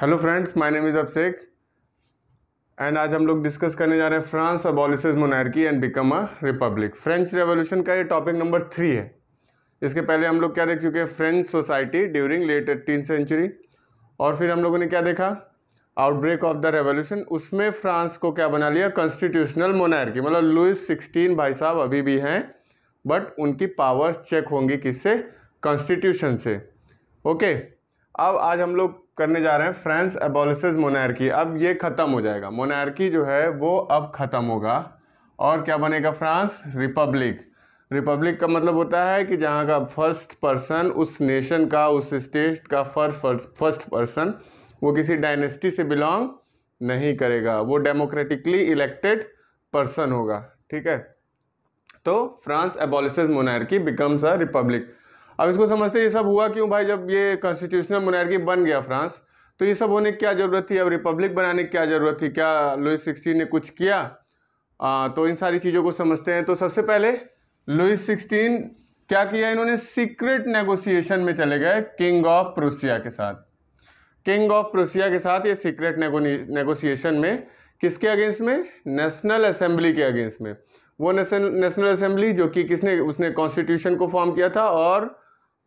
Hello friends my name is Abhishek and आज हम लोग डिस्कस करने जा रहे हैं France abolish monarchy and become a republic French revolution का ये टॉपिक नंबर थ्री है इसके पहले हम लोग क्या देख चुके हैं French society during late eighteen century और फिर हम लोगों ने क्या देखा आउटब्रेक ऑफ द रेवोल्यूशन उसमें फ्रांस को क्या बना लिया कॉन्स्टिट्यूशनल मोनार्की मतलब लुइस सिक्सटीन भाई साहब अभी भी हैं बट उनकी पावर्स चेक होंगी किससे कॉन्स्टिट्यूशन से ओके okay, अब आज हम लोग करने जा रहे हैं फ्रांस एबोलिस मोनार्की अब ये ख़त्म हो जाएगा मोनार्की जो है वो अब ख़त्म होगा और क्या बनेगा फ्रांस रिपब्लिक रिपब्लिक का मतलब होता है कि जहाँ का फर्स्ट पर्सन उस नेशन का उस स्टेट का फर फर्स्ट पर्सन वो किसी डायनेस्टी से बिलोंग नहीं करेगा वो डेमोक्रेटिकली इलेक्टेड पर्सन होगा ठीक है तो France abolish monarchy becomes a republic अब इसको समझते ये सब हुआ क्यों भाई जब ये कॉन्स्टिट्यूशनल मोनार्की बन गया फ्रांस तो ये सब होने की क्या ज़रूरत थी अब रिपब्लिक बनाने की क्या ज़रूरत थी क्या लुइस सिक्सटीन ने कुछ किया आ, तो इन सारी चीज़ों को समझते हैं तो सबसे पहले लुइस सिक्सटीन क्या किया इन्होंने सीक्रेट नेगोशिएशन में चले गए किंग ऑफ प्रोसिया के साथ किंग ऑफ प्रोसिया के साथ ये सीक्रेट नेगोशिएशन में किसके अगेंस्ट में नेशनल असेंबली के अगेंस्ट में वो नेशनल असेंबली जो कि किसने उसने कॉन्स्टिट्यूशन को फॉर्म किया था और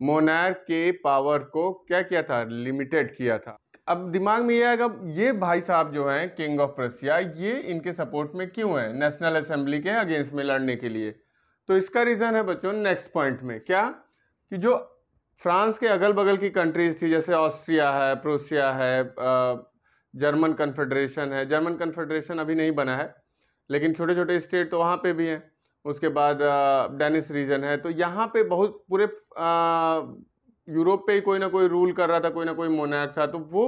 मोनार के पावर को क्या किया था लिमिटेड किया था अब दिमाग में ये आएगा ये भाई साहब जो हैं किंग ऑफ प्रसिया ये इनके सपोर्ट में क्यों है नेशनल असेंबली के अगेंस्ट में लड़ने के लिए तो इसका रीज़न है बच्चों नेक्स्ट पॉइंट में क्या कि जो फ्रांस के अगल बगल की कंट्रीज थी जैसे ऑस्ट्रिया है प्रोसिया है जर्मन कन्फेडरेशन है जर्मन कन्फेडरेशन अभी नहीं बना है लेकिन छोटे छोटे स्टेट तो वहाँ पे भी हैं उसके बाद डेनिस रीजन है तो यहाँ पे बहुत पूरे यूरोप पे ही कोई ना कोई रूल कर रहा था कोई ना कोई मोनार्क था तो वो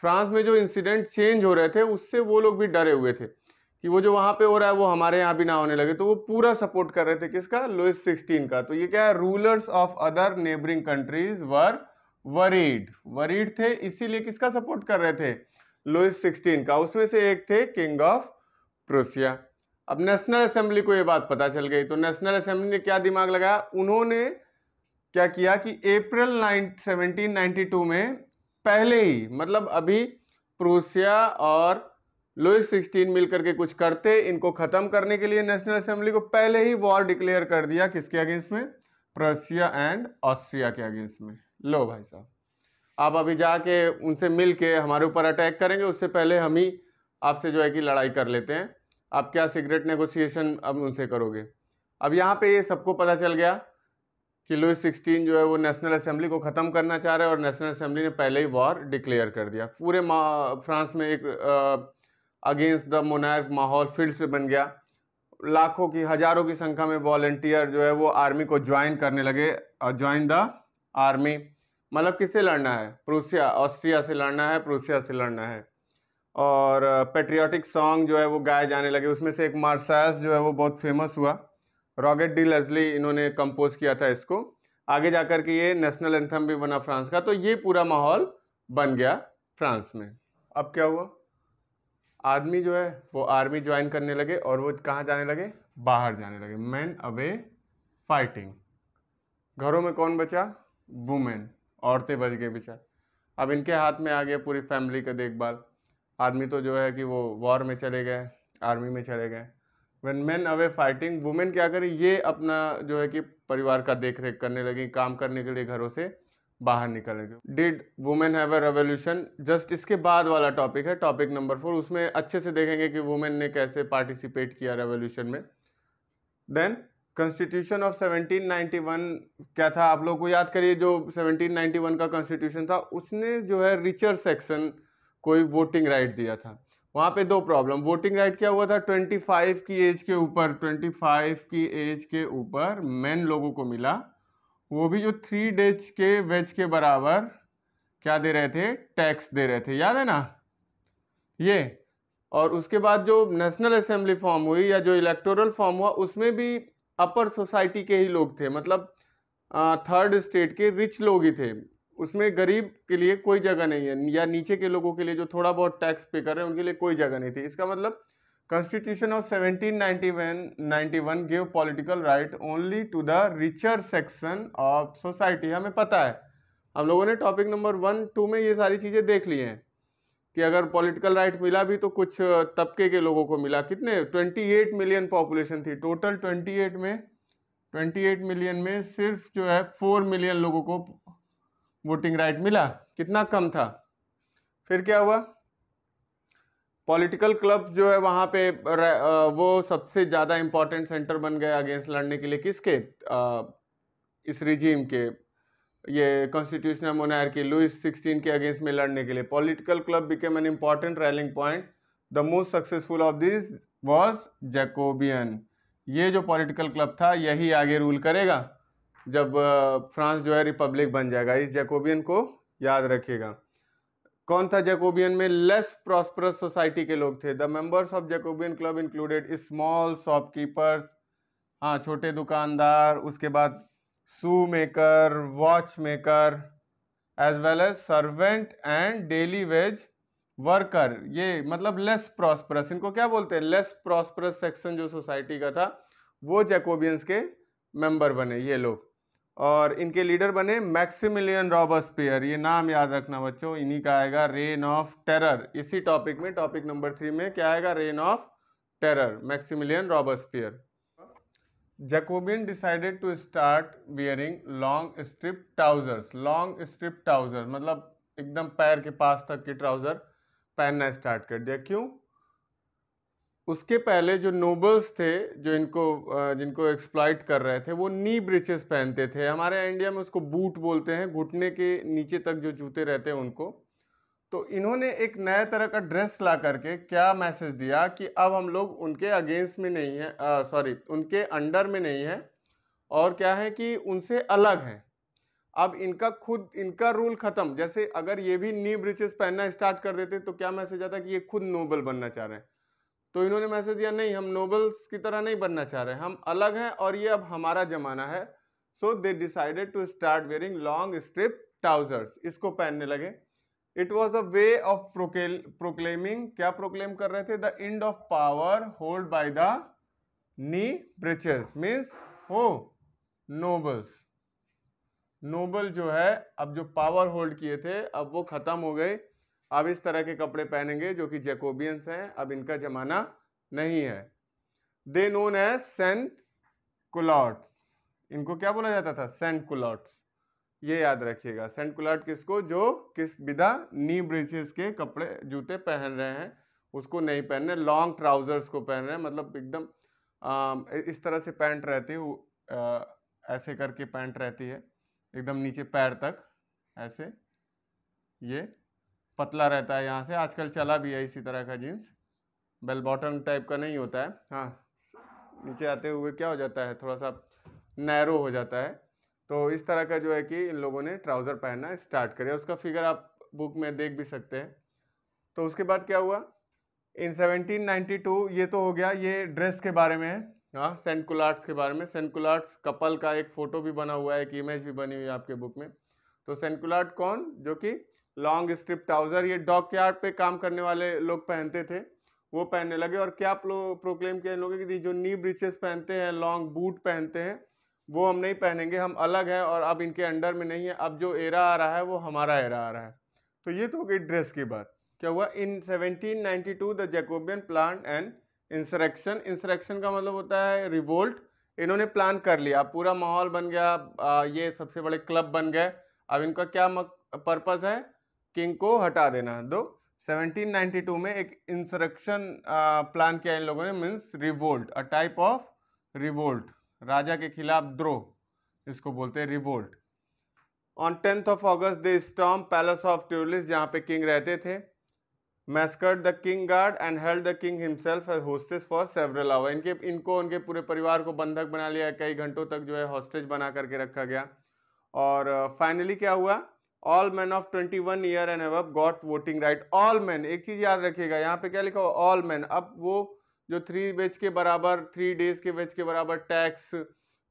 फ्रांस में जो इंसिडेंट चेंज हो रहे थे उससे वो लोग भी डरे हुए थे कि वो जो वहाँ पे हो रहा है वो हमारे यहाँ भी ना होने लगे तो वो पूरा सपोर्ट कर रहे थे किसका लुइस सिक्सटीन का तो ये क्या है rulers of other neighbouring countries were worried worried थे इसीलिए किसका सपोर्ट कर रहे थे लुइस सिक्सटीन का उसमें से एक थे किंग ऑफ प्रोसिया अब नेशनल असेंबली को ये बात पता चल गई तो नेशनल असेंबली ने क्या दिमाग लगाया उन्होंने क्या किया कि अप्रैल नाइन सेवनटीन में पहले ही मतलब अभी प्रोसिया और लुइस सिक्सटीन मिलकर के कुछ करते इनको ख़त्म करने के लिए नेशनल असेंबली को पहले ही वॉर डिक्लेयर कर दिया किसके अगेंस्ट में प्रसिया एंड ऑस्ट्रिया के अगेंस्ट में लो भाई साहब आप अभी जाके उनसे मिल के हमारे ऊपर अटैक करेंगे उससे पहले हम ही आपसे जो है कि लड़ाई कर लेते हैं आप क्या सिगरेट नेगोशिएशन अब उनसे करोगे अब यहाँ पे ये सबको पता चल गया कि लुइस सिक्सटीन जो है वो नेशनल असेंबली को ख़त्म करना चाह रहे हैं और नेशनल असेंबली ने पहले ही वॉर डिक्लेयर कर दिया पूरे फ्रांस में एक अगेंस्ट द मोनार माहौल फिर से बन गया लाखों की हज़ारों की संख्या में वॉल्टियर जो है वो आर्मी को ज्वाइन करने लगे और ज्वाइन द आर्मी मतलब किससे लड़ना है प्रूसिया ऑस्ट्रिया से लड़ना है प्रूसिया से लड़ना है और पेट्रियाटिक सॉन्ग जो है वो गाए जाने लगे उसमें से एक मार्सास जो है वो बहुत फेमस हुआ रॉकेट डी लजली इन्होंने कंपोज किया था इसको आगे जा कर के ये नेशनल एंथम भी बना फ्रांस का तो ये पूरा माहौल बन गया फ्रांस में अब क्या हुआ आदमी जो है वो आर्मी ज्वाइन करने लगे और वो कहाँ जाने लगे बाहर जाने लगे मैन अवे फाइटिंग घरों में कौन बचा वुमेन औरतें बच गए बेचार अब इनके हाथ में आ गया पूरी फैमिली का देखभाल आदमी तो जो है कि वो वॉर में चले गए आर्मी में चले गए when men away fighting women क्या करें ये अपना जो है कि परिवार का देख रेख करने लगी काम करने के लिए घरों से बाहर निकल लगे did women have a revolution just इसके बाद वाला टॉपिक है टॉपिक नंबर फोर उसमें अच्छे से देखेंगे कि वुमेन ने कैसे पार्टिसिपेट किया रेवोल्यूशन में देन कॉन्स्टिट्यूशन ऑफ 1791 क्या था आप लोगों को याद करिए जो 1791 का कॉन्स्टिट्यूशन था उसने जो है रिचर सेक्शन कोई वोटिंग राइट दिया था वहाँ पे दो प्रॉब्लम वोटिंग राइट क्या हुआ था 25 की एज के ऊपर 25 की एज के ऊपर मेन लोगों को मिला वो भी जो थ्री डेज के वेज के बराबर क्या दे रहे थे टैक्स दे रहे थे याद है ना ये और उसके बाद जो नेशनल असेंबली फॉर्म हुई या जो इलेक्टोरल फॉर्म हुआ उसमें भी अपर सोसाइटी के ही लोग थे मतलब थर्ड स्टेट के रिच लोग ही थे उसमें गरीब के लिए कोई जगह नहीं है या नीचे के लोगों के लिए जो थोड़ा बहुत टैक्स पे कर रहे हैं उनके लिए कोई जगह नहीं थी इसका मतलब constitution of seventeen ninety one give political right only to the richer section of society हमें पता है हम लोगों ने टॉपिक नंबर वन टू में ये सारी चीज़ें देख ली हैं कि अगर पॉलिटिकल राइट मिला भी तो कुछ तबके के लोगों को मिला कितने 28 मिलियन पॉपुलेशन थी टोटल 28 में 28 मिलियन में सिर्फ जो है 4 मिलियन लोगों को वोटिंग राइट मिला कितना कम था फिर क्या हुआ पॉलिटिकल क्लब जो है वहाँ पे वो सबसे ज़्यादा इम्पोर्टेंट सेंटर बन गया अगेंस्ट लड़ने के लिए किसके इस रिजीम के ये कॉन्स्टिट्यूशनल के लुइस सिक्सटीन के अगेंस्ट में लड़ने के लिए political club became an important rallying point the most successful of this was Jacobin ये जो पॉलिटिकल क्लब था यही आगे रूल करेगा जब फ्रांस जो है रिपब्लिक बन जाएगा इस जैकोबियन को याद रखिएगा कौन था जैकोबियन में लेस प्रॉस्परस सोसाइटी के लोग थे the members of Jacobin club included small shopkeepers हाँ छोटे दुकानदार उसके बाद shoe maker watch maker as well as servant and daily wage worker ये मतलब लेस प्रॉस्परस इनको क्या बोलते हैं लेस प्रॉस्परस सेक्शन जो सोसाइटी का था वो जैकोबियंस के मेंबर बने ये लोग और इनके लीडर बने मैक्सिमिलियन पेयर ये नाम याद रखना बच्चों इन्हीं का आएगा रेन ऑफ टेरर इसी टॉपिक में टॉपिक नंबर थ्री में क्या आएगा रेन ऑफ टेरर मैक्सिमिलियन पेयर Jacobin decided to start wearing long strip trousers long strip trouser मतलब एकदम पैर के पास तक के ट्राउज़र पहनना स्टार्ट कर दिया क्यों उसके पहले जो नोबल्स थे जो इनको जिनको एक्सप्लाइट कर रहे थे वो नी ब्रिचेस पहनते थे हमारे इंडिया में उसको बूट बोलते हैं घुटने के नीचे तक जो जूते रहते हैं उनको तो इन्होंने एक नया तरह का ड्रेस ला करके क्या मैसेज दिया कि अब हम लोग उनके अगेंस्ट में नहीं है सॉरी उनके अंडर में नहीं है और क्या है कि उनसे अलग हैं अब इनका खुद इनका रूल ख़त्म जैसे अगर ये भी नी ब्रिचेस पहनना स्टार्ट कर देते तो क्या मैसेज आता कि ये खुद नोबल बनना चाह रहे हैं तो इन्होंने मैसेज दिया नहीं हम नोबल्स की तरह नहीं बनना चाह रहे हम अलग हैं और ये अब हमारा ज़माना है so they decided to start wearing long strip trousers इसको पहनने लगे it was a way of proclaiming क्या प्रोक्लेम कर रहे थे the end of power hold by the knee breeches means हो नोबल्स नोबल जो है अब जो पावर होल्ड किए थे अब वो खत्म हो गए अब इस तरह के कपड़े पहनेंगे जो कि जैकोबियंस हैं अब इनका जमाना नहीं है दे नोन है सेंट कुलॉट इनको क्या बोला जाता था सेंट कुलॉट्स ये याद रखिएगा सेंट कुलॉट किसको जो किस विधा नी ब्रिजेस के कपड़े जूते पहन रहे हैं उसको नहीं पहन रहे लॉन्ग ट्राउजर्स को पहन रहे हैं मतलब एकदम इस तरह से पैंट रहती है ऐसे करके पैंट रहती है एकदम नीचे पैर तक ऐसे ये पतला रहता है यहाँ से आजकल चला भी है इसी तरह का जीन्स बेल बॉटम टाइप का नहीं होता है हाँ नीचे आते हुए क्या हो जाता है थोड़ा सा नैरो हो जाता है तो इस तरह का जो है कि इन लोगों ने ट्राउज़र पहनना स्टार्ट करे उसका फिगर आप बुक में देख भी सकते हैं तो उसके बाद क्या हुआ इन 1792 ये तो हो गया ये ड्रेस के बारे में है हाँ सेंट कुलार्ट्स के बारे में सेंट कुलार्ट्स कपल का एक फ़ोटो भी बना हुआ है एक इमेज भी बनी हुई है आपके बुक में तो सेंट कुलार्ट कौन जो कि लॉन्ग स्ट्रिप ट्राउज़र ये डॉक यार्ड पे काम करने वाले लोग पहनते थे वो पहनने लगे और क्या प्रो प्रोक्लेम किया इन लोगों की जो नी ब्रिचेस पहनते हैं लॉन्ग बूट पहनते हैं वो हम नहीं पहनेंगे हम अलग हैं और अब इनके अंडर में नहीं है अब जो एरा आ रहा है वो हमारा एरा आ रहा है तो ये तो हो गई ड्रेस की बात क्या हुआ in 1792 the Jacobian plan and insurrection insurrection का मतलब होता है रिवोल्ट इन्होंने प्लान कर लिया पूरा माहौल बन गया ये सबसे बड़े क्लब बन गए अब इनका क्या पर्पज़ है किंग को हटा देना दो 1792 में एक इंसरक्शन प्लान किया इन लोगों ने means revolt a type of revolt राजा के खिलाफ द्रोह इसको बोलते हैं revolt on tenth of August the storm palace of Tuileries जहाँ पे किंग रहते थे massacred the king guard and held the king himself as hostage for several hour इनके इनको उनके पूरे परिवार को बंधक बना लिया कई घंटों तक जो है हॉस्टेज बना करके रखा गया और फाइनली uh, क्या हुआ all man of 21 one year and अब got voting right all man एक चीज़ याद रखिएगा यहाँ पे क्या लिखा हो ऑल मैन अब वो जो थ्री वेज के बराबर थ्री डेज के वेज के बराबर टैक्स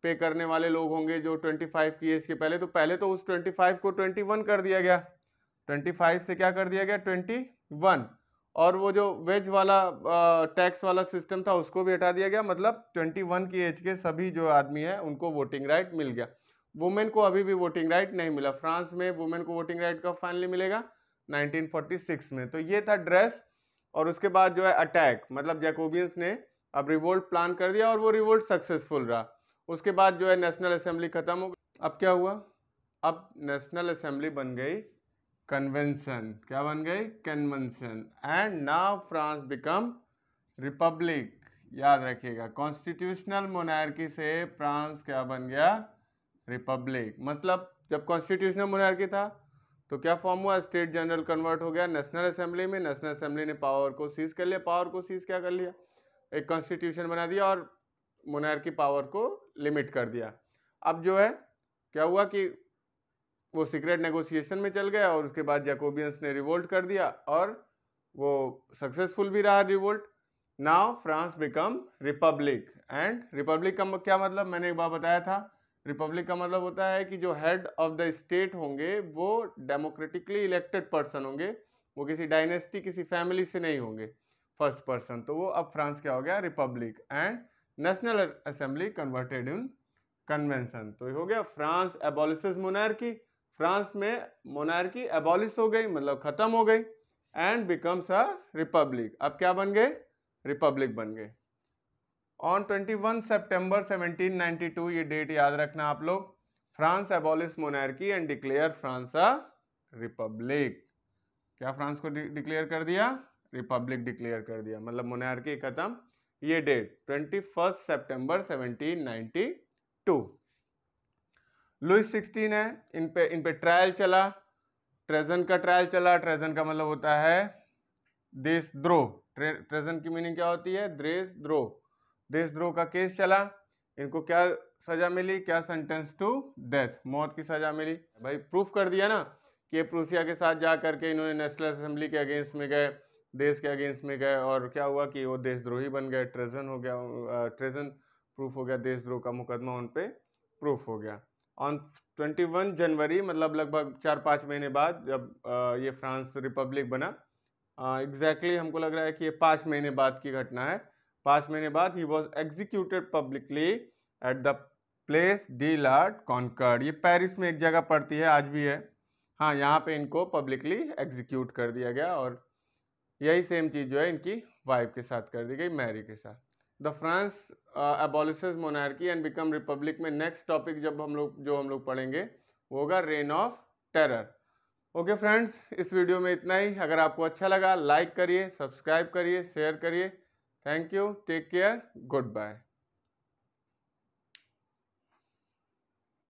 पे करने वाले लोग होंगे जो 25 की एज के पहले तो पहले तो उस 25 को 21 कर दिया गया 25 से क्या कर दिया गया 21 और वो जो वेज वाला टैक्स वाला सिस्टम था उसको भी हटा दिया गया मतलब 21 की एज के सभी जो आदमी है उनको वोटिंग राइट मिल गया वुमेन को अभी भी वोटिंग राइट नहीं मिला फ्रांस में वुमेन को वोटिंग राइट कब फाइनली मिलेगा 1946 में तो ये था ड्रेस और उसके बाद जो है अटैक मतलब जैकोबियंस ने अब रिवोल्ट प्लान कर दिया और वो रिवोल्ट सक्सेसफुल रहा उसके बाद जो है नेशनल असेंबली ख़त्म हो गई अब क्या हुआ अब नेशनल असेंबली बन गई कन्वेंशन क्या बन गई convention and now France become republic याद रखिएगा कॉन्स्टिट्यूशनल मोनार्की से फ्रांस क्या बन गया रिपब्लिक मतलब जब कॉन्स्टिट्यूशनल मोनार्की था तो क्या फॉर्म हुआ स्टेट जनरल कन्वर्ट हो गया नेशनल असेंबली में नेशनल असेंबली ने पावर को सीज कर लिया पावर को सीज क्या कर लिया एक कॉन्स्टिट्यूशन बना दिया और मोनार्की पावर को लिमिट कर दिया अब जो है क्या हुआ कि वो सीक्रेट नेगोशिएशन में चल गया और उसके बाद जैकोबियंस ने रिवोल्ट कर दिया और वो सक्सेसफुल भी रहा revolt now France become republic and republic का क्या मतलब मैंने एक बार बताया था रिपब्लिक का मतलब होता है कि जो हेड ऑफ द स्टेट होंगे वो डेमोक्रेटिकली इलेक्टेड पर्सन होंगे वो किसी डायनेस्टी किसी फैमिली से नहीं होंगे फर्स्ट पर्सन तो वो अब फ्रांस क्या हो गया republic and national assembly converted in convention तो ये हो गया फ्रांस एबोलिस मोनार्की फ्रांस में मोनार्की एबोलिस हो गई मतलब ख़त्म हो गई एंड बिकम्स अ रिपब्लिक अब क्या बन गए रिपब्लिक बन गए ऑन 21 सितंबर 1792 ये डेट याद रखना आप लोग France abolish monarchy and declare France a republic क्या फ्रांस को डिक्लेयर कर दिया रिपब्लिक डिक्लेयर कर दिया मतलब मोनार्की खत्म ये date twenty first September seventeen ninety two Louis sixteen है इन पे इन पे ट्रायल चला ट्रेजन का ट्रायल चला ट्रेजन का मतलब होता है देशद्रोह ट्रे, ट्रेजन की मीनिंग क्या होती है देश द्रोह देशद्रोह का केस चला इनको क्या सजा मिली क्या सेंटेंस टू डेथ मौत की सजा मिली भाई प्रूफ कर दिया ना कि प्रूसिया के साथ जा करके इन्होंने नेशनल असेंबली के अगेंस्ट में गए देश के अगेंस्ट में गए और क्या हुआ कि वो देशद्रोही बन गए ट्रेजन हो गया ट्रेजन प्रूफ हो गया देशद्रोह का मुकदमा उन पर प्रूफ हो गया ऑन 21 जनवरी मतलब लगभग चार पाँच महीने बाद जब ये फ्रांस रिपब्लिक बना एग्जैक्टली exactly हमको लग रहा है कि ये पाँच महीने बाद की घटना है पाँच महीने बाद ही was executed publicly at the Place de la Concorde ये पेरिस में एक जगह पड़ती है आज भी है हाँ यहाँ पे इनको पब्लिकली एग्जीक्यूट कर दिया गया और यही सेम चीज़ जो है इनकी वाइफ के साथ कर दी गई मैरी के साथ the France abolish monarchy and become republic में नेक्स्ट टॉपिक जब हम लोग जो हम लोग पढ़ेंगे वो होगा reign of terror okay friends इस वीडियो में इतना ही अगर आपको अच्छा लगा लाइक करिए सब्सक्राइब करिए शेयर करिए Thank you. Take care. Goodbye.